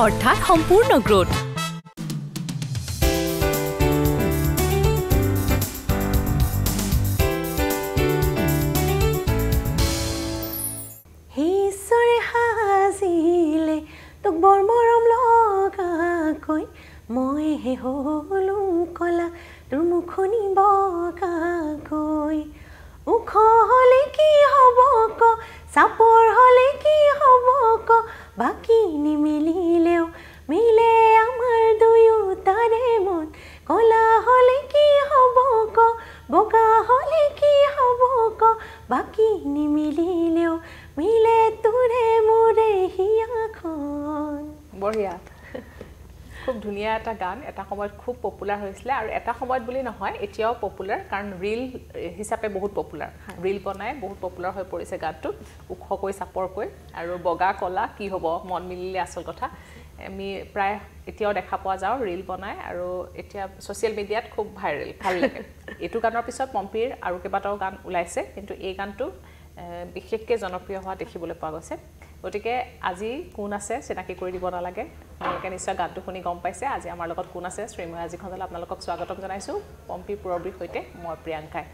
অৰ্থাৎ সম্পূৰ্ণ গ্ৰ'থ বৰ হ'লো কলা তোৰ মুখনি বগাকৈ ওখ হ'লে কি হ'ব ক চাপৰ হ'লে কি হ'ব ক বাকী নিমিলিলে বাকি নিমিলিলেও মিলে তোৰে মোৰে হিয়াখন বঢ়িয়া খুব ধুনীয়া এটা গান এটা সময়ত খুব পপুলাৰ হৈছিলে আৰু এটা সময়ত বুলি নহয় এতিয়াও পপুলাৰ কাৰণ ৰীল হিচাপে বহুত পপুলাৰ ৰীল বনাই বহুত পপুলাৰ হৈ পৰিছে গানটো ওখকৈ চাপৰকৈ আৰু বগা ক'লা কি হ'ব মন মিলিলে আচল কথা আমি প্ৰায় এতিয়াও দেখা পোৱা যাওঁ ৰীল বনায় আৰু এতিয়া ছ'চিয়েল মিডিয়াত খুব ভাইৰেল ভাল লাগে এইটো গানৰ পিছত পম্পীৰ আৰু কেইবাটাও গান ওলাইছে কিন্তু এই গানটো বিশেষকৈ জনপ্ৰিয় হোৱা দেখিবলৈ পোৱা গৈছে গতিকে আজি কোন আছে চিনাকি কৰি দিব নালাগে আপোনালোকে নিশ্চয় গানটো শুনি গম পাইছে আজি আমাৰ লগত কোন আছে শ্ৰীময় আজি খঞ্জালে আপোনালোকক স্বাগতম জনাইছোঁ পম্পী পূৰৱীৰ সৈতে মই প্ৰিয়াংকাই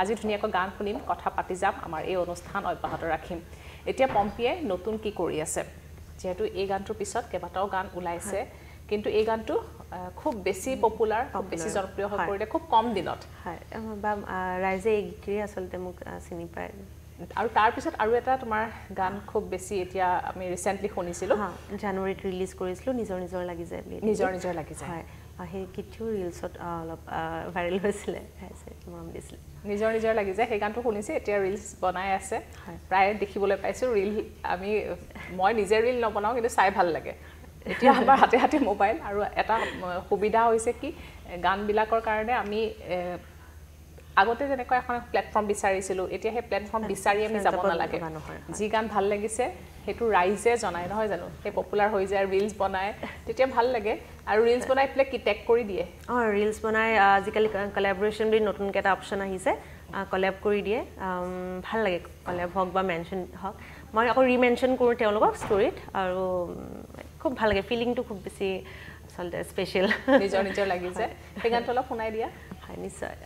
আজি ধুনীয়াকৈ গান শুনিম কথা পাতি যাম আমাৰ এই অনুষ্ঠান অব্যাহত ৰাখিম এতিয়া পম্পীয়ে নতুন কি কৰি আছে যিহেতু এই গানটোৰ পিছত কেইবাটাও গান ওলাইছে কিন্তু এই গানটো খুব বেছি পপুলাৰ খুব বেছি জনপ্ৰিয় হৈ পৰিলে খুব কম দিনত হয় বা ৰাইজে এই গীতটোৰে আচলতে মোক চিনি পায় আৰু তাৰপিছত আৰু এটা তোমাৰ গান খুব বেছি এতিয়া আমি ৰিচেণ্টলি শুনিছিলোঁ জানুৱাৰীত ৰিলিজ কৰিছিলোঁ নিজৰ নিজৰ লাগি যায় বুলি নিজৰ নিজৰ লাগি যায় হয় সেই কিটিও ৰিলচত অলপ ভাইৰেল হৈছিলে মৰম দিছিলে নিজৰ নিজৰ লাগি যায় সেই গানটো শুনিছে এতিয়া ৰিলচ বনাই আছে প্ৰায় দেখিবলৈ পাইছোঁ ৰিল আমি মই নিজে ৰিল নবনাওঁ কিন্তু চাই ভাল লাগে এতিয়া আমাৰ হাতে হাতে মোবাইল আৰু এটা সুবিধা হৈছে কি গানবিলাকৰ কাৰণে আমি আগতে যেনেকুৱা এখন প্লেটফৰ্ম বিচাৰিছিলোঁ এতিয়া সেই প্লেটফৰ্ম বিচাৰি আমি যাব নালাগে যি গান ভাল লাগিছে সেইটো ৰাইজে জনায় নহয় জানো সেই পপুলাৰ হৈ যায় ৰিলছ বনায় তেতিয়া ভাল লাগে আৰু ৰিলছ বনাই পেলাই কি টেগ কৰি দিয়ে অঁ ৰিলছ বনাই আজিকালি কলেবৰেশ্যন বুলি নতুনকৈ এটা অপশ্যন আহিছে কলেব কৰি দিয়ে ভাল লাগে কলেব হওক বা মেনশ্যন হওক মই আকৌ ৰিমেনশ্যন কৰোঁ তেওঁলোকক ষ্ট'ৰিত আৰু খুব ভাল লাগে ফিলিংটো খুব বেছি আচলতে স্পেচিয়েল নিজৰ নিজৰ লাগি যায় সেই গানটো অলপ শুনাই দিয়া হয় নিশ্চয়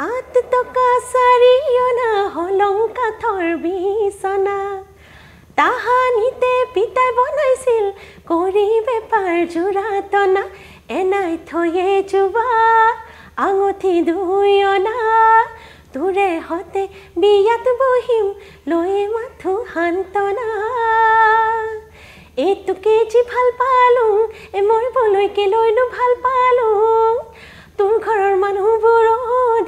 টকা সারিও না হলংকা থর বিছনা তাহানিতে পিতাই বনাইছিল কৰি বেপাৰ জোৰাতনা এনাই থৈয়ে যুবা আঙুঠি ধুই অনা তোৰে হতে বিয়াত বহিম লৈয়ে মাথো শান্তনা এইটোকে যি ভাল পালোঁ এ মৰিবলৈকে লৈনো ভাল পালোঁ তোৰ ঘৰৰ মানুহবোৰৰ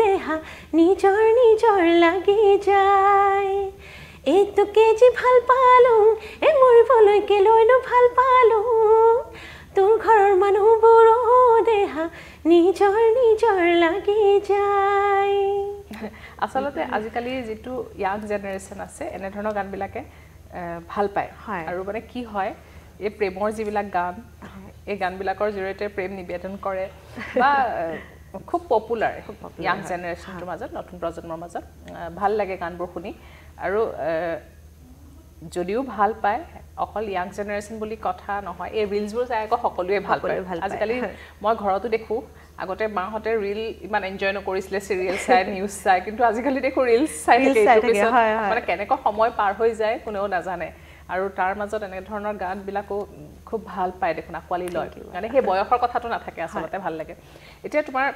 দেহা নিজৰ নিজৰ লাগি যায় এইটো কেজি ভাল পালোঁ এই মৰিবলৈকে লৈ ন ভাল পালোঁ তোৰ ঘৰৰ মানুহবোৰৰ দেহা নিজৰ নিজৰ লাগি যায় আচলতে আজিকালি যিটো ইয়াং জেনেৰেশ্যন আছে এনেধৰণৰ গানবিলাকে ভাল পায় হয় আৰু মানে কি হয় এই প্ৰেমৰ যিবিলাক গান এই গানবিলাকৰ জৰিয়তে প্ৰেম নিবেদন কৰে বা খুব পপুলাৰ য়াং জেনেৰেশ্যনটোৰ মাজত নতুন প্ৰজন্মৰ মাজত ভাল লাগে গানবোৰ শুনি আৰু যদিও ভাল পায় অকল য়াং জেনেৰেশ্যন বুলি কথা নহয় এই ৰিলছবোৰ চাই আকৌ সকলোৱে ভাল পায় ভাল আজিকালি মই ঘৰতো দেখোঁ আগতে মাহঁতে ৰিল ইমান এনজয় নকৰিছিলে চিৰিয়েল চাই নিউজ চাই কিন্তু আজিকালি দেখোঁ ৰিলছ চাই মানে কেনেকুৱা সময় পাৰ হৈ যায় কোনেও নাজানে আৰু তাৰ মাজত এনেধৰণৰ গানবিলাকো খুব ভাল পায় দেখোন আঁকোৱালি লয় মানে সেই বয়সৰ কথাটো নাথাকে আচলতে ভাল লাগে এতিয়া তোমাৰ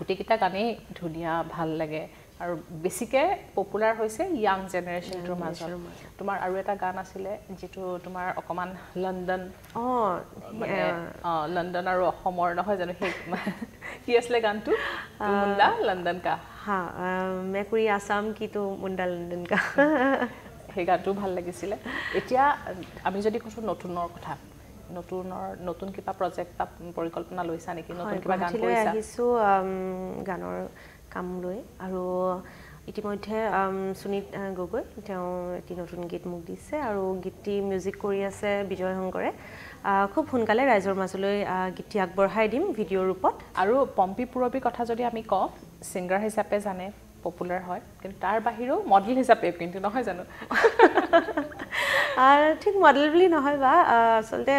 গোটেইকেইটা গানেই ধুনীয়া ভাল লাগে আৰু বেছিকৈ পপুলাৰ হৈছে ইয়াং জেনেৰেশ্যনটোৰ মাজত তোমাৰ আৰু এটা গান আছিলে যিটো তোমাৰ অকণমান লণ্ডন লণ্ডন আৰু অসমৰ নহয় জানো সেই কি আছিলে গানটো লণ্ডন কা হা মেকুৰী আছাম কিটো মুণ্ডা লণ্ডন কা সেই গানটো ভাল লাগিছিলে এতিয়া আমি যদি কৈছোঁ নতুনৰ কথা নতুনৰ নতুন কিবা প্ৰজেক্ট বা পৰিকল্পনা লৈছা নেকি নতুন কিবা গান আহিছোঁ গানৰ কাম লৈ আৰু ইতিমধ্যে সুনীত গগৈ তেওঁ এটি নতুন গীত মোক দিছে আৰু গীতটি মিউজিক কৰি আছে বিজয় শংকৰে খুব সোনকালে ৰাইজৰ মাজলৈ গীতটি আগবঢ়াই দিম ভিডিঅ' ৰূপত আৰু পম্পী পূৰৱীৰ কথা যদি আমি কওঁ ছিংগাৰ হিচাপে জানে পপুলাৰ হয় কিন্তু তাৰ বাহিৰেও মডেল হিচাপে কিন্তু নহয় জানো ঠিক মডেল বুলি নহয় বা আচলতে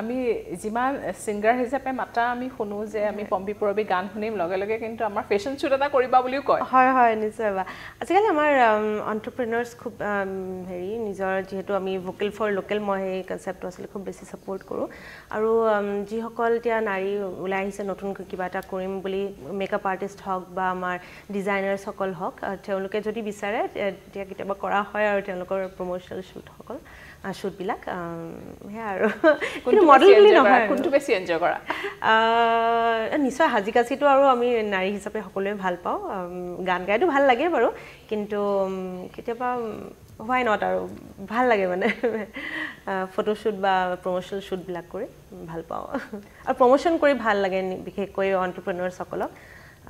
আমি যিমান সিংগাৰ হিচাপে মাতা আমি শুনো যে আমি পম্পি পৰৱী গান শুনিম লগে লগে কিন্তু আমাৰ ফেশ্বন শ্বুট এটা কৰিবা বুলিও কয় হয় হয় নিশ্চয় বা আজিকালি আমাৰ অণ্টাৰপ্ৰিনৰ্ছ খুব হেৰি নিজৰ যিহেতু আমি ভোকেল ফৰ লোকেল মই সেই কনচেপ্টটো আচলতে খুব বেছি ছাপৰ্ট কৰোঁ আৰু যিসকল এতিয়া নাৰী ওলাই আহিছে নতুনকৈ কিবা এটা কৰিম বুলি মেকআপ আৰ্টিষ্ট হওক বা আমাৰ ডিজাইনাৰ্ছসকল হওক তেওঁলোকে যদি বিচাৰে এতিয়া কেতিয়াবা কৰা হয় আৰু তেওঁলোকৰ প্ৰমোশ্যনেল শ্বুটসকল শ্বুটবিলাক সেয়া আৰু কিন্তু মডেল বুলি নহয় কোনটো বেছি এনজয় কৰা নিশ্চয় হাজি কাচিটো আৰু আমি নাৰী হিচাপে সকলোৱে ভাল পাওঁ গান গাইতো ভাল লাগে বাৰু কিন্তু কেতিয়াবা হোৱাই নট আৰু ভাল লাগে মানে ফটোশ্বুট বা প্ৰমোশ্যন শ্বুটবিলাক কৰি ভাল পাওঁ আৰু প্ৰমোশ্যন কৰি ভাল লাগে বিশেষকৈ অণ্টাৰপ্ৰেনৰ্ছসকলক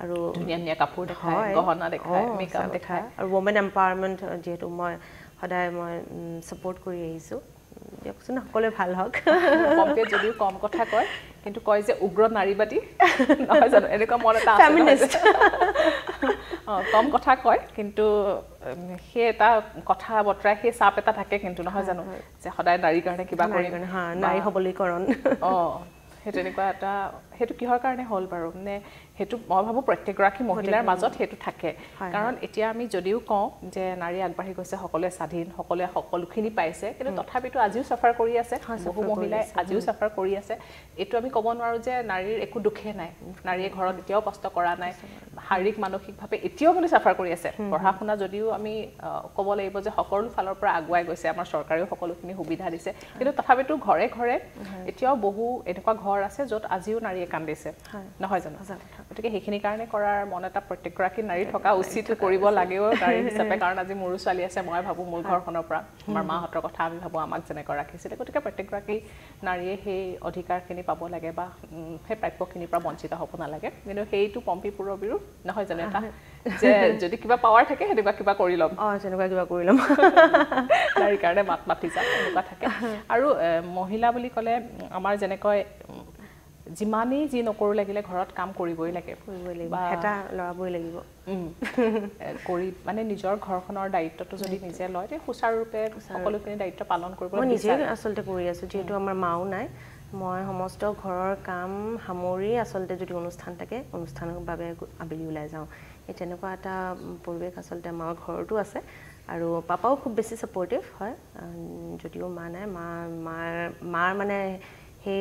আৰু ধুনীয়া ধুনীয়া কাপোৰ দেখায় গহনা দেখায় মেকআপ দেখায় আৰু ৱমেন এম্পাৱাৰমেণ্ট যিহেতু মই সদায় মই ছাপোৰ্ট কৰি আহিছোঁ দিয়কচোন সকলোৱে ভাল হওক যদিও কম কথা কয় কিন্তু কয় যে উগ্ৰ নাৰীবাদী নহয় জানো এনেকুৱা মন এটা অঁ কম কথা কয় কিন্তু সেই এটা কথা বতৰা সেই চাপ এটা থাকে কিন্তু নহয় জানো যে সদায় নাৰীৰ কাৰণে কিবা কৰি নাৰী সবলীকৰণ অঁ সেই তেনেকুৱা এটা সেইটো কিহৰ কাৰণে হ'ল বাৰু মানে সেইটো মই ভাবোঁ প্ৰত্যেকগৰাকী মহিলাৰ মাজত সেইটো থাকে কাৰণ এতিয়া আমি যদিও কওঁ যে নাৰী আগবাঢ়ি গৈছে সকলোৱে স্বাধীন সকলোৱে সকলোখিনি পাইছে কিন্তু তথাপিতো আজিও চাফাৰ কৰি আছে বহু মহিলাই আজিও চাফাৰ কৰি আছে এইটো আমি ক'ব নোৱাৰোঁ যে নাৰীৰ একো দুখে নাই নাৰীয়ে ঘৰত এতিয়াও কষ্ট কৰা নাই শাৰীৰিক মানসিকভাৱে এতিয়াও কিন্তু চাফাৰ কৰি আছে পঢ়া শুনা যদিও আমি ক'ব লাগিব যে সকলো ফালৰ পৰা আগুৱাই গৈছে আমাৰ চৰকাৰেও সকলোখিনি সুবিধা দিছে কিন্তু তথাপিতো ঘৰে ঘৰে এতিয়াও বহু এনেকুৱা ঘৰ আছে য'ত আজিও নাৰীয়ে কান্দিছে নহয় জানো গতিকে সেইখিনি কাৰণে কৰাৰ মন এটা প্ৰত্যেকগৰাকী নাৰী থকা উচিত কৰিব লাগেও গাড়ী হিচাপে কাৰণ আজি মোৰো ছোৱালী আছে মই ভাবোঁ মোৰ ঘৰখনৰ পৰা আমাৰ মাহঁতৰ কথা আমি ভাবোঁ আমাক যেনেকৈ ৰাখিছিলে গতিকে প্ৰত্যেকগৰাকী নাৰীয়ে সেই অধিকাৰখিনি পাব লাগে বা সেই প্ৰাপ্যখিনিৰ পৰা বঞ্চিত হ'ব নালাগে কিন্তু সেইটো পম্পী পূৰবীৰো নহয় জানো এটা যে যদি কিবা পাৱাৰ থাকে সেনেকুৱা কিবা কৰি ল'ম অঁ যেনেকুৱা কিবা কৰি ল'ম তাৰ কাৰণে মাত মাতি যাম এনেকুৱা থাকে আৰু মহিলা বুলি ক'লে আমাৰ যেনেকৈ যিমানেই যি নকৰো লাগিলে ঘৰত কাম কৰিবই লাগে এটা লৰাবই লাগিব কৰি মানে নিজৰ ঘৰখনৰ দায়িত্বটো যদি নিজে লয় তে সুচাৰুৰূপে সকলোখিনি দায়িত্ব পালন কৰিব মই নিজে আচলতে কৰি আছোঁ যিহেতু আমাৰ মাও নাই মই সমস্ত ঘৰৰ কাম সামৰি আচলতে যদি অনুষ্ঠান থাকে অনুষ্ঠানৰ বাবে আবেলি ওলাই যাওঁ সেই তেনেকুৱা এটা পৰিৱেশ আচলতে আমাৰ ঘৰতো আছে আৰু পাপাও খুব বেছি ছাপৰ্টিভ হয় যদিও মা নাই মা মাৰ মাৰ মানে সেই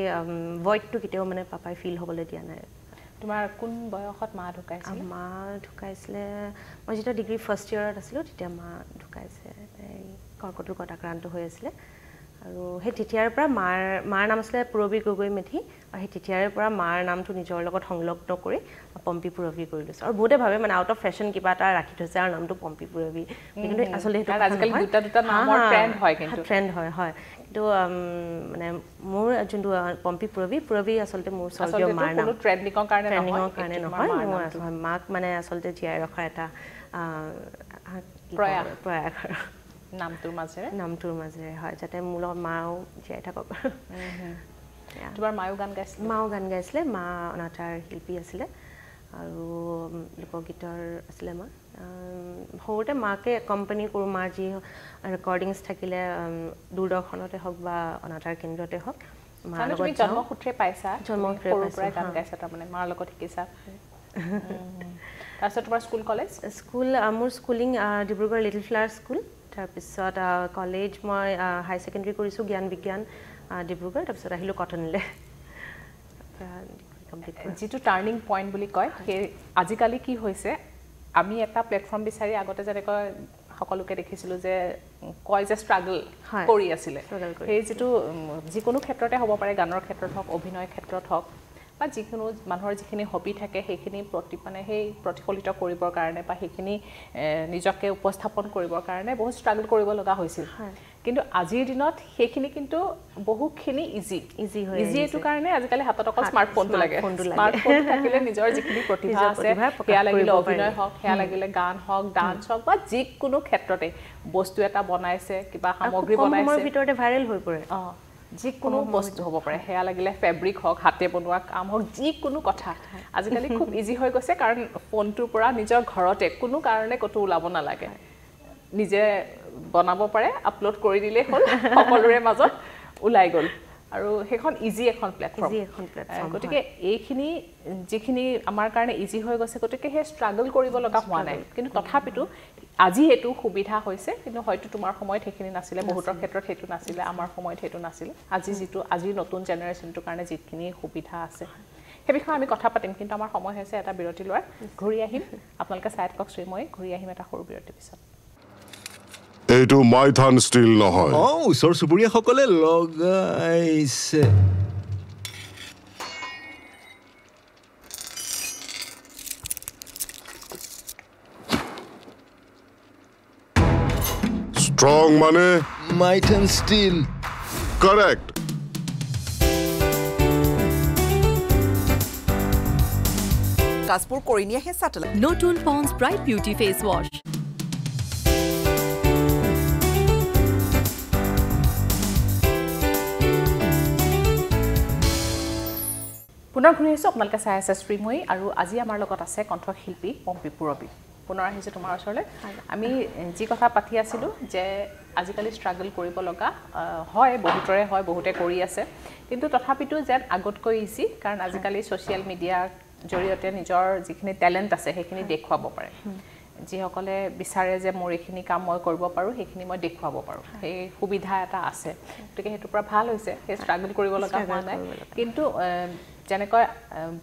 ভইডটো কেতিয়াও মানে পাপাই ফিল হ'বলৈ দিয়া নাই তোমাৰ কোন বয়সত মা ঢুকাইছিল মা ঢুকাইছিলে মই যেতিয়া ডিগ্ৰী ফাৰ্ষ্ট ইয়েৰত আছিলোঁ তেতিয়া মা ঢুকাইছে কৰ্কট ৰোগত আক্ৰান্ত হৈ আছিলে আৰু সেই তেতিয়াৰ পৰা মাৰ মাৰ নাম আছিলে পূৰৱী গগৈ মেধি আৰু সেই তেতিয়াৰে পৰা মাৰ নামটো নিজৰ লগত সংলগ্ন কৰি পম্পী পূৰৱী কৰি লৈছোঁ আৰু বহুতে ভাবে মানে আউট অফ ফেশ্বন কিবা এটা ৰাখি থৈছে আৰু নামটো পম্পী পূৰৱী কিন্তু আচলতে ট্ৰেণ্ড হয় হয় কিন্তু মানে মোৰ যোনটো পম্পী পূৰৱী পূৰৱী আচলতে মোৰ স্বৰ্গীয় মাৰ নাম ট্ৰেণ্ডিঙৰ কাৰণে নহয় মাক মানে আচলতে জীয়াই ৰখাৰ এটা প্ৰয়াস প্ৰয়াস আৰু নামটোৰ মাজেৰে নামটোৰ মাজেৰে হয় যাতে মোৰ লগত মাও জীয়াই থাকক তোমাৰ মায়েও গান গাইছিলে মাও গান গাইছিলে মা অনাথাৰ শিল্পী আছিলে আৰু লোকগীতৰ আছিলে মা সৰুতে মাকে কম্পেনী কৰোঁ মাৰ যি ৰেকৰ্ডিংছ থাকিলে দূৰদৰ্শনতে হওক বা অনাথাৰ কেন্দ্ৰতে হওক তাৰপিছত মোৰ schooling Dibrugarh Little Flower School তাৰপিছত কলেজ মই হাই ছেকেণ্ডেৰী কৰিছোঁ জ্ঞান বিজ্ঞান ডিব্ৰুগড় তাৰপিছত আহিলোঁ কটনীলৈ যিটো টাৰ্ণিং পইণ্ট বুলি কয় সেই আজিকালি কি হৈছে আমি এটা প্লেটফৰ্ম বিচাৰি আগতে যেনেকৈ সকলোকে দেখিছিলোঁ যে কয় যে ষ্ট্ৰাগল কৰি আছিলে সেই যিটো যিকোনো ক্ষেত্ৰতে হ'ব পাৰে গানৰ ক্ষেত্ৰত হওক অভিনয়ৰ ক্ষেত্ৰত হওক বা যিকোনো মানুহৰ যিখিনি হবি থাকে সেইখিনি প্ৰতি মানে সেই প্ৰতিফলিত কৰিবৰ কাৰণে বা সেইখিনি নিজকে উপস্থাপন কৰিবৰ কাৰণে বহুত ষ্ট্ৰাগল কৰিব লগা হৈছিল কিন্তু আজিৰ দিনত সেইখিনি কিন্তু বহুতখিনি ইজি ইজি হয় ইজি এইটো কাৰণে আজিকালি হাতত অকল স্মাৰ্টফোনটো লাগে স্মাৰ্টফোন থাকিলে নিজৰ যিখিনি প্ৰতিভা আছে সেয়া লাগিলে অভিনয় হওক সেয়া লাগিলে গান হওক ডান্স হওক বা যিকোনো ক্ষেত্ৰতে বস্তু এটা বনাইছে কিবা সামগ্ৰী বনাইছে ভাইৰেল হৈ পৰে অঁ যিকোনো বস্তু হ'ব পাৰে সেয়া লাগিলে ফেব্ৰিক হওক হাতে বনোৱা কাম হওক যিকোনো কথা আজিকালি খুব ইজি হৈ গৈছে কাৰণ ফোনটোৰ পৰা নিজৰ ঘৰতে কোনো কাৰণে ক'তো ওলাব নালাগে নিজে বনাব পাৰে আপলোড কৰি দিলেই হ'ল সকলোৰে মাজত ওলাই গ'ল আৰু সেইখন ইজি এখন প্লেটফৰ্ম গতিকে এইখিনি যিখিনি আমাৰ কাৰণে ইজি হৈ গৈছে গতিকে সেই ষ্ট্ৰাগল কৰিব লগা হোৱা নাই কিন্তু তথাপিতো আজি এইটো সুবিধা হৈছে কিন্তু হয়তো তোমাৰ সময়ত সেইখিনি নাছিলে বহুতৰ ক্ষেত্ৰত সেইটো নাছিলে আমাৰ সময়ত সেইটো নাছিলে আজি যিটো আজিৰ নতুন জেনেৰেশ্যনটোৰ কাৰণে যিখিনি সুবিধা আছে সেই বিষয়ে আমি কথা পাতিম কিন্তু আমাৰ সময় হৈছে এটা বিৰতি লোৱাৰ ঘূৰি আহিম আপোনালোকে চাই থাকক শ্ৰীময় ঘূৰি আহিম এটা সৰু বিৰতিৰ পিছত এইটো মাইথান ষ্টীল নহয় অ ওচৰ চুবুৰীয়াসকলে লগাইছে ষ্ট্ৰং মানে মাইথান ষ্টীল কাৰেক্ট কাজবোৰ কৰি নিয়েহে চাটেলাইট নতুন পন্স ব্ৰাইট বিউটি ফেচ ৱাশ্ব পুনৰ ঘূৰি আহিছোঁ আপোনালোকে চাই আছে শ্ৰীময়ী আৰু আজি আমাৰ লগত আছে কণ্ঠশিল্পী পম্পী পূৰৱী পুনৰ আহিছোঁ তোমাৰ ওচৰলৈ আমি যি কথা পাতি আছিলোঁ যে আজিকালি ষ্ট্ৰাগল কৰিব লগা হয় বহুতৰে হয় বহুতে কৰি আছে কিন্তু তথাপিতো যেন আগতকৈ ইজি কাৰণ আজিকালি ছ'চিয়েল মিডিয়াৰ জৰিয়তে নিজৰ যিখিনি টেলেণ্ট আছে সেইখিনি দেখুৱাব পাৰে যিসকলে বিচাৰে যে মোৰ এইখিনি কাম মই কৰিব পাৰোঁ সেইখিনি মই দেখুৱাব পাৰোঁ সেই সুবিধা এটা আছে গতিকে সেইটোৰ পৰা ভাল হৈছে সেই ষ্ট্ৰাগল কৰিব লগা হোৱা নাই কিন্তু যেনেকৈ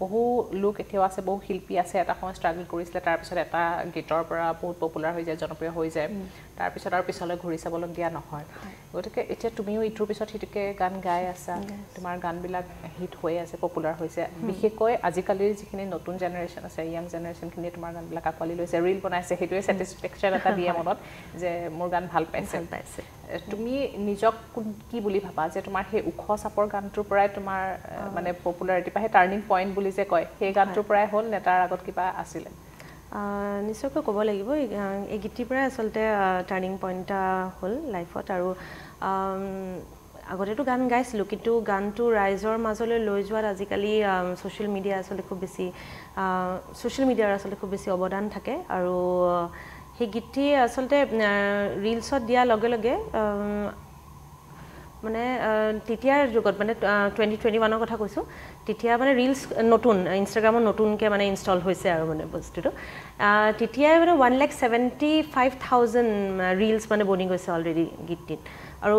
বহু লোক এতিয়াও আছে বহু শিল্পী আছে এটা সময় ষ্ট্ৰাগল কৰিছিলে তাৰপিছত এটা গীতৰ পৰা বহুত পপুলাৰ হৈ যায় জনপ্ৰিয় হৈ যায় তাৰপিছত আৰু পিছলৈ ঘূৰি চাবলগীয়া নহয় গতিকে এতিয়া তুমিও ইটোৰ পিছত সিটোকে গান গাই আছা তোমাৰ গানবিলাক হিট হৈ আছে পপুলাৰ হৈছে বিশেষকৈ আজিকালিৰ যিখিনি নতুন জেনেৰেশ্যন আছে ইয়াং জেনেৰেশ্যনখিনিয়ে তোমাৰ গানবিলাক আঁকোৱালি লৈছে ৰীল বনাইছে সেইটোৱে ছেটিছফেকশ্যন এটা দিয়ে মনত যে মোৰ গান ভাল পাইছে ভাল পাইছে তুমি নিজক কি বুলি ভাবা যে তোমাৰ সেই ওখ চাপৰ গানটোৰ পৰাই তোমাৰ মানে পপুলাৰিটি বা সেই টাৰ্ণিং পইণ্ট বুলি যে কয় সেই গানটোৰ পৰাই হ'ল নে তাৰ আগত কিবা আছিলে নিশ্চয়কৈ ক'ব লাগিব এই গীতটিৰ পৰাই আচলতে টাৰ্ণিং পইণ্ট এটা হ'ল লাইফত আৰু আগতেতো গান গাইছিলোঁ কিন্তু গানটো ৰাইজৰ মাজলৈ লৈ যোৱাত আজিকালি ছ'চিয়েল মিডিয়া আচলতে খুব বেছি ছ'চিয়েল মিডিয়াৰ আচলতে খুব বেছি অৱদান থাকে আৰু সেই গীতটি আচলতে ৰিলছত দিয়াৰ লগে লগে মানে তেতিয়াৰ যুগত মানে টুৱেণ্টি টুৱেণ্টি ওৱানৰ কথা কৈছোঁ তেতিয়া মানে ৰিলছ নতুন ইনষ্টাগ্ৰামত নতুনকৈ মানে ইনষ্টল হৈছে আৰু মানে বস্তুটো তেতিয়াই মানে ওৱান লেখ ছেভেণ্টি ফাইভ থাউজেণ্ড ৰিলছ মানে বনি গৈছে অলৰেডি গীতটিত আৰু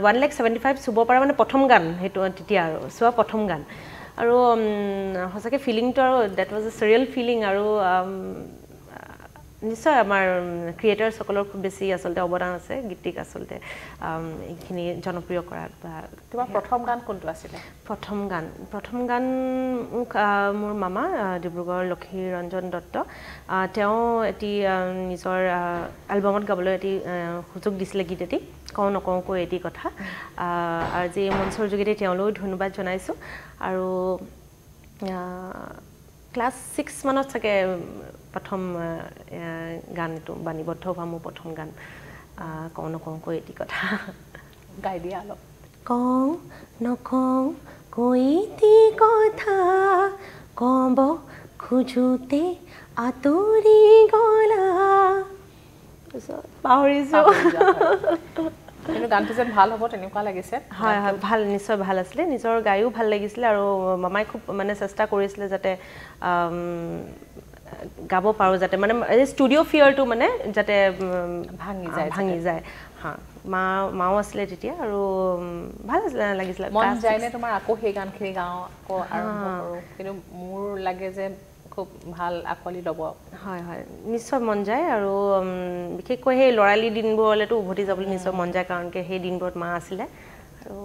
ওৱান লেখ ছেভেণ্টি ফাইভ চুব পৰা মানে প্ৰথম গান সেইটো তেতিয়া আৰু চোৱা প্ৰথম গান আৰু সঁচাকৈ ফিলিংটো আৰু that was a serial feeling আৰু নিশ্চয় আমাৰ ক্ৰিয়েটাৰসকলৰ খুব বেছি আচলতে অৱদান আছে গীতিক আচলতে এইখিনি জনপ্ৰিয় কৰাত বা তোমাৰ প্ৰথম গান কোনটো আছিলে প্ৰথম গান প্ৰথম গান মোক মোৰ মামা ডিব্ৰুগড়ৰ লক্ষী ৰঞ্জন দত্ত তেওঁ এটি নিজৰ এলবামত গাবলৈ এটি সুযোগ দিছিলে গীত এটি কওঁ নকওঁকৈ এটি কথা আজি মঞ্চৰ যোগেদি তেওঁলৈও ধন্যবাদ জনাইছোঁ আৰু ক্লাছ ছিক্স মানত চাগে প্ৰথম গান এইটো বাণীবদ্ধ হোৱা মোৰ প্ৰথম গান কওঁ নকওঁ কৈ এটি কথা গাই দিয়া অলপ কওঁ নকওঁ কৈটি কথা কব খোজোতে আঁতৰি গলা পাহৰিছোঁ কিন্তু গানটো যেন ভাল হ'ব তেনেকুৱা লাগিছে হয় হয় ভাল নিশ্চয় ভাল আছিলে নিজৰ গায়ো ভাল লাগিছিলে আৰু মামাই খুব মানে চেষ্টা কৰিছিলে যাতে গাব পাৰোঁ যাতে মানে ষ্টুডিঅ' ফিয়াৰটো মানে যাতে ভাঙি যায় ভাঙি যায় হা মা মাও আছিলে তেতিয়া আৰু ভাল আছিলে লাগিছিলে মন যায়নে তোমাৰ আকৌ সেই গানখিনি গাওঁ আকৌ আৰম্ভ কিন্তু মোৰ লাগে যে খুব ভাল আঁকোৱালি ল'ব হয় হয় নিশ্চয় মন যায় আৰু বিশেষকৈ সেই ল'ৰালি দিনবোৰলৈতো উভতি যাবলৈ নিশ্চয় মন যায় কাৰণ সেই দিনবোৰত মা আছিলে আৰু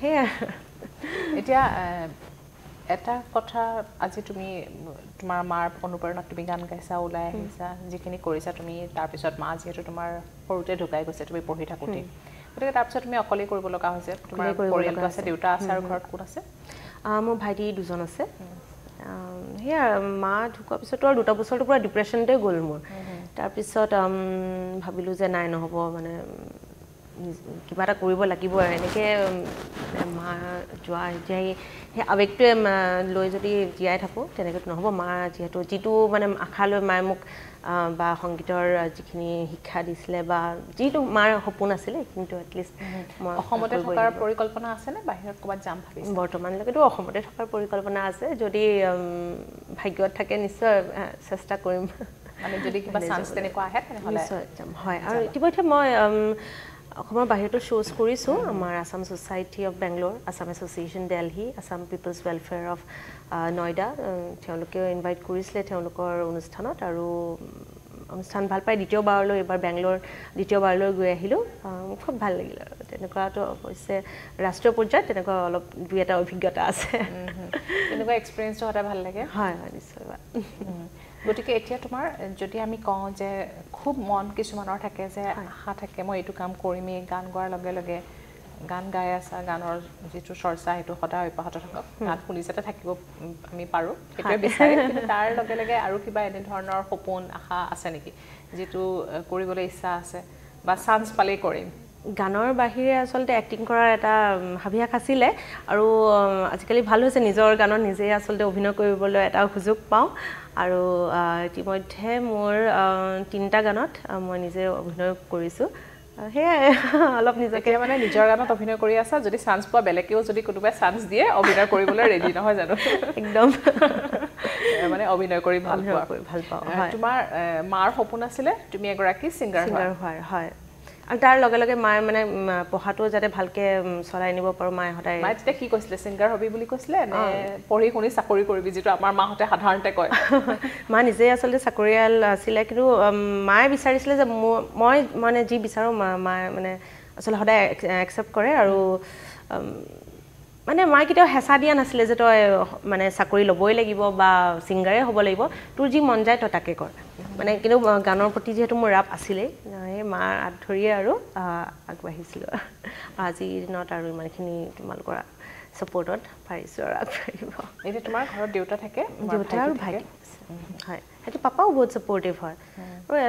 সেয়াই এতিয়া এটা কথা আজি তুমি তোমাৰ মাৰ অনুপ্ৰেৰণাত তুমি গান গাইছা ওলাই আহিছা যিখিনি কৰিছা তুমি তাৰপিছত মা যিহেতু তোমাৰ সৰুতে ঢুকাই গৈছে তুমি পঢ়ি থাকোঁতে গতিকে তাৰপিছত তুমি অকলেই কৰিব লগা হৈছে দেউতা আছে আৰু ঘৰত কোন আছে মোৰ ভাইটি দুজন আছে সেয়া মা ঢুকোৱাৰ পিছতো আৰু দুটা বছৰটো পূৰা ডিপ্ৰেশ্যনতে গ'ল মোৰ তাৰপিছত ভাবিলোঁ যে নাই নহ'ব মানে কিবা এটা কৰিব লাগিব আৰু এনেকৈ মা যোৱা জীয়াই সেই আৱেগটোৱে লৈ যদি জীয়াই থাকোঁ তেনেকৈতো নহ'ব মা যিহেতু যিটো মানে আশা লৈ মায়ে মোক বা সংগীতৰ যিখিনি শিক্ষা দিছিলে বা যিটো মাৰ সপোন আছিলে সেইখিনিতো এটলিষ্ট মই অসমতে থকাৰ পৰিকল্পনা আছেনে বাহিৰত ক'ৰবাত যাম ভাবিছোঁ বৰ্তমানলৈকেতো অসমতে থকাৰ পৰিকল্পনা আছে যদি ভাগ্যত থাকে নিশ্চয় চেষ্টা কৰিম মানে যদি কিবা চান্স তেনেকুৱা আহে তেনেহ'লে হয় আৰু ইতিমধ্যে মই অসমৰ বাহিৰতো শ্বুজ কৰিছোঁ আমাৰ Assam society of Bangalore Assam association Delhi Assam peoples welfare of Noida তেওঁলোকেও ইনভাইট কৰিছিলে তেওঁলোকৰ অনুষ্ঠানত আৰু অনুষ্ঠান ভাল পায় দ্বিতীয়বাৰলৈ এইবাৰ বেংগলোৰ দ্বিতীয়বাৰলৈ গৈ আহিলোঁ মোক খুব ভাল লাগিল আৰু তেনেকুৱাটো অৱশ্যে ৰাষ্ট্ৰীয় পৰ্যায়ত তেনেকুৱা অলপ দুই এটা অভিজ্ঞতা আছে তেনেকুৱা এক্সপিৰিয়েঞ্চটো এটা ভাল লাগে হয় হয় নিশ্চয় গতিকে এতিয়া তোমাৰ যদি আমি কওঁ যে খুব মন কিছুমানৰ থাকে যে আশা থাকে মই এইটো কাম কৰিমেই গান গোৱাৰ লগে লগে গান গাই আছা গানৰ যিটো চৰ্চা সেইটো সদায় অব্যাহত থাকক গান শুনি যাতে থাকিব আমি পাৰোঁ সেইটোৱে বিচাৰিম কিন্তু তাৰ লগে লগে আৰু কিবা এনেধৰণৰ সপোন আশা আছে নেকি যিটো কৰিবলৈ ইচ্ছা আছে বা চান্স পালেই কৰিম গানৰ বাহিৰে আচলতে এক্টিং কৰাৰ এটা হাবিয়াস আছিলে আৰু আজিকালি ভাল হৈছে নিজৰ গানত নিজে আচলতে অভিনয় কৰিবলৈ এটা সুযোগ পাওঁ আৰু ইতিমধ্যে মোৰ তিনিটা গানত মই নিজে অভিনয় কৰিছোঁ সেয়াই অলপ নিজকে মানে নিজৰ গানত অভিনয় কৰি আছা যদি চান্স পোৱা বেলেগেও যদি কোনোবাই চান্স দিয়ে অভিনয় কৰিবলৈ ৰেডি নহয় জানো একদম মানে অভিনয় কৰি ভাল পোৱা ভাল পাওঁ তোমাৰ মাৰ সপোন আছিলে তুমি এগৰাকী ছিংগাৰ হয় হয় আৰু তাৰ লগে লগে মায়ে মানে পঢ়াটো যাতে ভালকে চলাই নিব পাৰোঁ মায়ে সদায় মায়ে তেতিয়া কি কৈছিলে ছিংগাৰ হবি বুলি কৈছিলে নে পঢ়ি শুনি চাকৰি কৰিবি যিটো আমাৰ মাহঁতে সাধাৰণতে কয় মা নিজেই আচলতে চাকৰিয়াল আছিলে কিন্তু মায়ে বিচাৰিছিলে যে মই মানে যি বিচাৰোঁ মায়ে মানে আচলতে সদায় একচেপ্ট কৰে আৰু মানে মই কেতিয়াও হেঁচা দিয়া নাছিলে যে তই মানে চাকৰি ল'বই লাগিব বা ছিংগাৰে হ'ব লাগিব তোৰ যি মন যায় তই তাকে কৰ মানে কিন্তু গানৰ প্ৰতি যিহেতু মোৰ ৰাপ আছিলেই সেই মাৰ আঁত ধৰিয়ে আৰু আগবাঢ়িছিলোঁ আজিৰ দিনত আৰু ইমানখিনি তোমালোকৰ ছাপৰ্টত পাৰিছোঁ আৰু আগবাঢ়িব এতিয়া তোমাৰ ঘৰত দেউতা থাকে দেউতা আৰু ভাই হয় সেইটো পাপাও বহুত ছাপৰ্টিভ হয়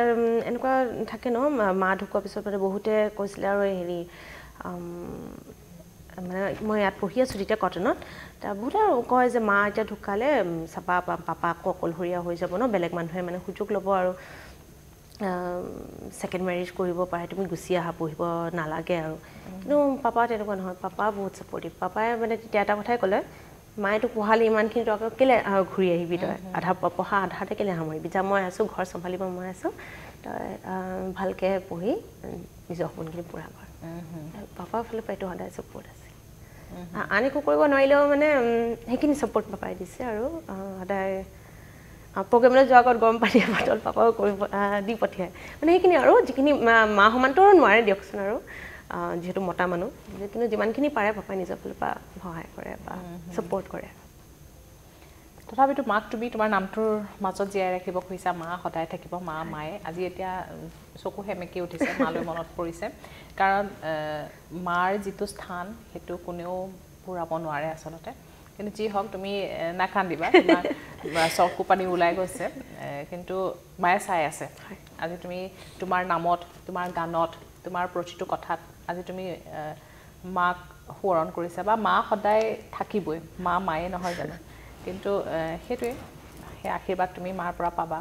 আৰু এনেকুৱা থাকে ন মা ঢুকোৱাৰ পিছত মানে বহুতে কৈছিলে আৰু হেৰি মানে মই ইয়াত পঢ়ি আছোঁ তেতিয়া কটনত তাৰ বহুত আৰু কয় যে মা এতিয়া ঢুকালে চাপা পাপা আকৌ অকলশৰীয়া হৈ যাব ন বেলেগ মানুহে মানে সুযোগ ল'ব আৰু ছেকেণ্ড মেৰিজ কৰিব পাৰে তুমি গুচি আহা পঢ়িব নালাগে আৰু কিন্তু পাপা তেনেকুৱা নহয় পাপা বহুত ছাপৰ্টিভ পাপাই মানে তেতিয়া এটা কথাই ক'লে মায়ে তোক পঢ়ালে ইমানখিনি তই আকৌ কেলে ঘূৰি আহিবি তই আধা পঢ়া আধাতে কেলে সামৰিবি যা মই আছোঁ ঘৰ চম্ভালিব মই আছোঁ তই ভালকৈ পঢ়ি নিজৰ সপোনখিনি পূৰা কৰ পাপাৰ ফালৰ পৰা এইটো সদায় ছাপৰ্ট আছে আন একো কৰিব নোৱাৰিলেও মানে সেইখিনি চাপৰ্ট পাপাই দিছে আৰু সদায় প্ৰগ্ৰেমলৈ যোৱাৰ আগত গৰম পানী বটল পাপাও কৰিব দি পঠিয়াই মানে সেইখিনি আৰু যিখিনি মা সমান্তৰো নোৱাৰে দিয়কচোন আৰু যিহেতু মতা মানুহ কিন্তু যিমানখিনি পাৰে পাপাই নিজৰ ফালৰ পৰা সহায় কৰে বা ছাপৰ্ট কৰে তথাপিতো মাক তুমি তোমাৰ নামটোৰ মাজত জীয়াই ৰাখিব খুজিছা মা সদায় থাকিব মা মায়ে আজি এতিয়া চকু সেমেকি উঠিছে মালৈ মনত পৰিছে কাৰণ মাৰ যিটো স্থান সেইটো কোনেও পূৰাব নোৱাৰে আচলতে কিন্তু যি হওক তুমি নাকান্দিবা তোমাৰ চকু পানী ওলাই গৈছে কিন্তু মায়ে চাই আছে আজি তুমি তোমাৰ নামত তোমাৰ গানত তোমাৰ প্ৰতিটো কথাত আজি তুমি মাক সোঁৱৰণ কৰিছা বা মা সদায় থাকিবই মা মায়ে নহয় জানো কিন্তু সেইটোৱে সেই আশীৰ্বাদ তুমি মাৰ পৰা পাবা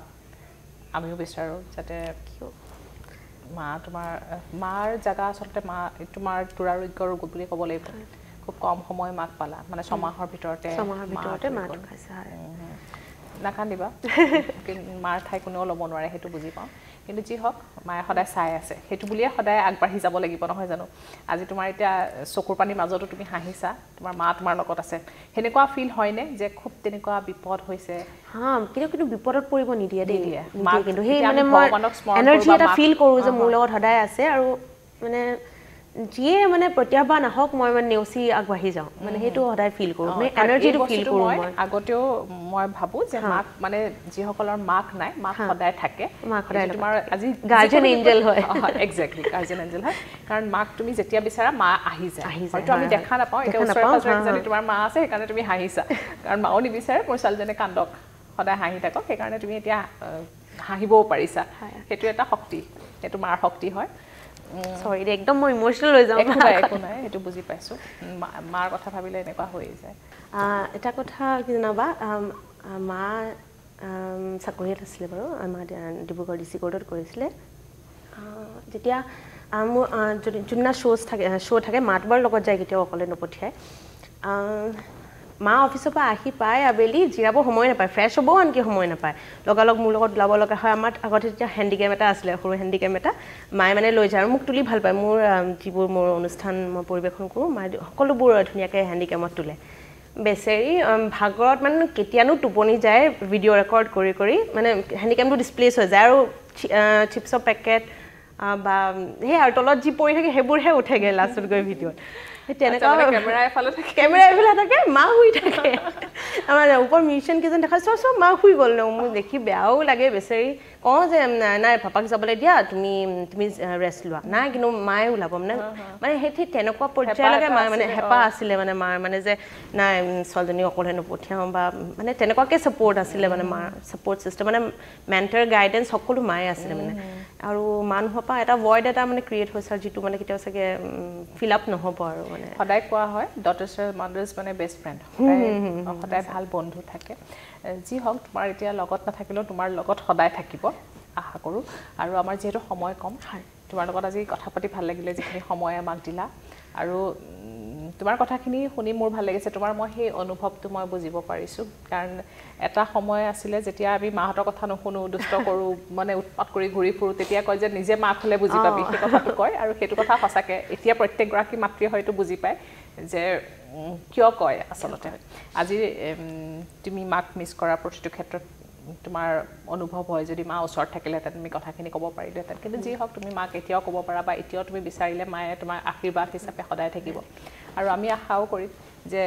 আমিও বিচাৰোঁ যাতে কিয় মা তোমাৰ মাৰ জেগা আচলতে মা তোমাৰ দুৰাৰোগ্য ৰোগ বুলি ক'ব লাগিব খুব কম সময় মাক পালা মানে ছমাহৰ ভিতৰতে নাকান্দিবা মাৰ ঠাই কোনেও ল'ব নোৱাৰে সেইটো বুজি পাওঁ কিন্তু যি হওক মায়ে সদায় চাই আছে সেইটো বুলিয়ে সদায় আগবাঢ়ি যাব লাগিব নহয় জানো আজি তোমাৰ এতিয়া চকুৰ পানীৰ মাজতো তুমি হাঁহিছা তোমাৰ মা তোমাৰ লগত আছে সেনেকুৱা ফিল হয়নে যে খুব তেনেকুৱা বিপদ হৈছে বিপদত পৰিব নিদিয়ে দেই ফিল কৰোঁ যে মোৰ লগত সদায় আছে আৰু মানে যিয়ে মানে প্ৰত্যাহ্বান আহক মই মানে নেওচি আগবাঢ়ি যাওঁ মানে সেইটো সদায় ফিল কৰোঁ এনাৰ্জিটো ফিল কৰোঁ মই আগতেও মই ভাবোঁ যে মাক মানে যিসকলৰ মাক নাই মাক সদায় থাকে মাক সদায় তোমাৰ আজি গাৰ্জেন এঞ্জেল হয় এক্সেক্টলি গাৰ্জেন এঞ্জেল হয় কাৰণ মাক তুমি যেতিয়া বিচাৰা মা আহি যায় আহি যায় আমি দেখা নাপাওঁ যদি তোমাৰ মা আছে সেইকাৰণে তুমি হাঁহিছা কাৰণ মাও নিবিচাৰে মোৰ ছোৱালীজনী কান্দক সদায় হাঁহি থাকক সেইকাৰণে তুমি এতিয়া হাঁহিবও পাৰিছা সেইটো এটা শক্তি সেইটো মাৰ শক্তি হয় সরি রে একদম মই ইমোশনাল হৈ যাও একো নাই একো নাই এটো বুজি পাইছো মার কথা ভাবিলে এনেকুৱা হৈ যায় এটা কথা কি জানাবা মা চাকৰিয়াত আছিলে বাৰু আমাৰ ডিব্ৰুগড় ডিচি কৰ্টত কৰিছিলে যেতিয়া মোৰ যোনদিনা শ্ব'জ থাকে শ্ব' থাকে মাতবাৰ লগত যায় কেতিয়াও অকলে নপঠিয়ায় মা অফিচৰ পৰা আহি পাই আবেলি জিৰাব সময় নাপায় ফ্ৰেছ হ'বও আনকি সময় নাপায় লগালগ মোৰ লগত ওলাব লগা হয় আমাৰ আগতে যেতিয়া হেণ্ডিকেম এটা আছিলে সৰু হেণ্ডিকেম এটা মায়ে মানে লৈ যায় আৰু মোক তুলি ভাল পায় মোৰ যিবোৰ মোৰ অনুষ্ঠান মই পৰিৱেশন কৰোঁ মায়ে সকলোবোৰ ধুনীয়াকৈ হেণ্ডিকেমত তোলে বেচেৰি ভাগৰত মানে কেতিয়ানো টোপনি যায় ভিডিঅ' ৰেকৰ্ড কৰি কৰি মানে হেণ্ডিকেমটো ডিছপ্লেচ হৈ যায় আৰু চিপছৰ পেকেট বা সেই আৰু তলত যি পৰি থাকে সেইবোৰহে উঠেগৈ লাষ্টত গৈ ভিডিঅ'ত হেপা আছিলে মানে মাৰ মানে যে নাই ছোৱালীজনী অকলে নপঠিয়াওঁ বা মানে তেনেকুৱাকে ছাপৰ্ট আছিলে মানে মাৰ ছাপৰ্ট ছিষ্টেম মানে মেণ্টেল গাইডেঞ্চ সকলো মায়ে আছিলে মানে আৰু মানুহৰ পৰা এটা ৱৰ্ড এটা মানে ক্ৰিয়েট হৈছে যিটো মানে কেতিয়াও চাগে ফিল আপ নহ'ব আৰু মানে সদায় কোৱা হয় ডটেছ মাদাৰ্ছ মানে বেষ্ট ফ্ৰেণ্ড সদায় ভাল বন্ধু থাকে যি হওক তোমাৰ এতিয়া লগত নাথাকিলেও তোমাৰ লগত সদায় থাকিব আশা কৰোঁ আৰু আমাৰ যিহেতু সময় কম তোমাৰ লগত আজি কথা পাতি ভাল লাগিলে যিখিনি সময় আমাক দিলা আৰু তোমাৰ কথাখিনি শুনি মোৰ ভাল লাগিছে তোমাৰ মই সেই অনুভৱটো মই বুজিব পাৰিছোঁ কাৰণ এটা সময় আছিলে যেতিয়া আমি মাহঁতৰ কথা নুশুনো দুষ্ট কৰোঁ মানে উৎপাত কৰি ঘূৰি ফুৰোঁ তেতিয়া কয় যে নিজে মাক হ'লে বুজি পাবি সেই কথাটো কয় আৰু সেইটো কথা সঁচাকৈ এতিয়া প্ৰত্যেকগৰাকী মাতৃয়ে হয়তো বুজি পায় যে কিয় কয় আচলতে আজি তুমি মাক মিছ কৰা প্ৰতিটো ক্ষেত্ৰত তোমাৰ অনুভৱ হয় যদি মা ওচৰত থাকিলেহেঁতেন তুমি কথাখিনি ক'ব পাৰিলোহেঁতেন কিন্তু যি হওক তুমি মাক এতিয়াও ক'ব পাৰা বা এতিয়াও তুমি বিচাৰিলে মায়ে তোমাৰ আশীৰ্বাদ হিচাপে সদায় থাকিব আৰু আমি আশাও কৰিম যে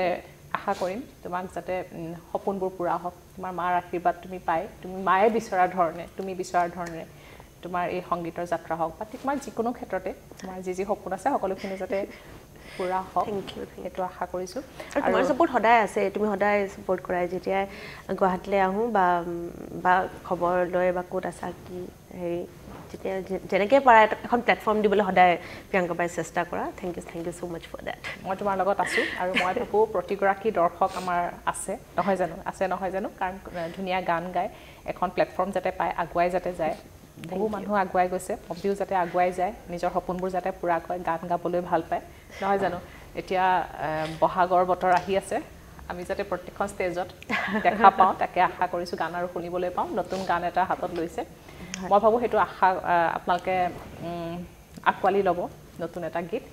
আশা কৰিম তোমাক যাতে সপোনবোৰ পূৰা হওক তোমাৰ মাৰ আশীৰ্বাদ তুমি পাই তুমি মায়ে বিচৰা ধৰণে তুমি বিচৰা ধৰণে তোমাৰ এই সংগীতৰ যাত্ৰা হওক বা তোমাৰ যিকোনো ক্ষেত্ৰতে তোমাৰ যি যি সপোন আছে সকলোখিনি যাতে পূৰা হওক থেংক ইউ এইটো আশা কৰিছোঁ আৰু সদায় আছে তুমি সদায় ছাপৰ্ট কৰাই যেতিয়াই গুৱাহাটীলৈ আহোঁ বা বা খবৰ লৈ বা ক'ত আছা কি হেৰি যেতিয়া যেনেকৈ পাৰা এখন প্লেটফৰ্ম দিবলৈ সদায় প্ৰিয়াংকাবাই চেষ্টা কৰা thank you thank you so' much for that মই তোমাৰ লগত আছোঁ আৰু মই ভাবোঁ প্ৰতিগৰাকী দৰ্শক আমাৰ আছে নহয় জানো আছে নহয় জানো কাৰণ ধুনীয়া গান গায় এখন প্লেটফৰ্ম যাতে পায় আগুৱাই যাতে যায় বহু মানুহ আগুৱাই গৈছে ভণ্টিও যাতে আগুৱাই যায় নিজৰ সপোনবোৰ যাতে পূৰা কৰে গান গাবলৈ ভাল পায় নহয় জানো এতিয়া বহাগৰ বতৰ আহি আছে আমি যাতে প্ৰত্যেকখন ষ্টেজত দেখা পাওঁ তাকে আশা কৰিছোঁ গান আৰু শুনিবলৈ পাওঁ নতুন গান এটা হাতত লৈছে মই ভাবোঁ সেইটো আশা আপোনালোকে আঁকোৱালি ল'ব নতুন এটা গীত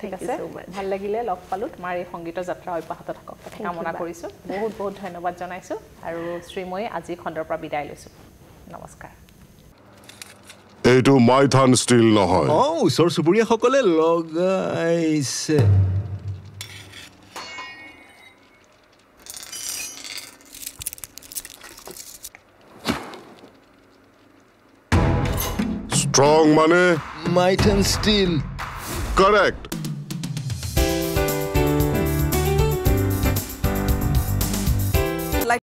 ঠিক আছে ভাল লাগিলে লগ পালোঁ তোমাৰ এই সংগীতৰ যাত্ৰা অব্যাহত থাকক কামনা কৰিছোঁ বহুত বহুত ধন্যবাদ জনাইছোঁ আৰু শ্ৰীময়ী আজি খণ্ডৰ পৰা বিদায় লৈছোঁ নমস্কাৰ এইটো মাইথান ষ্টীল নহয় অ ওচৰ চুবুৰীয়াসকলে লগাইছে ষ্ট্ৰং মানে মাইথান ষ্টীল কাৰেক্ট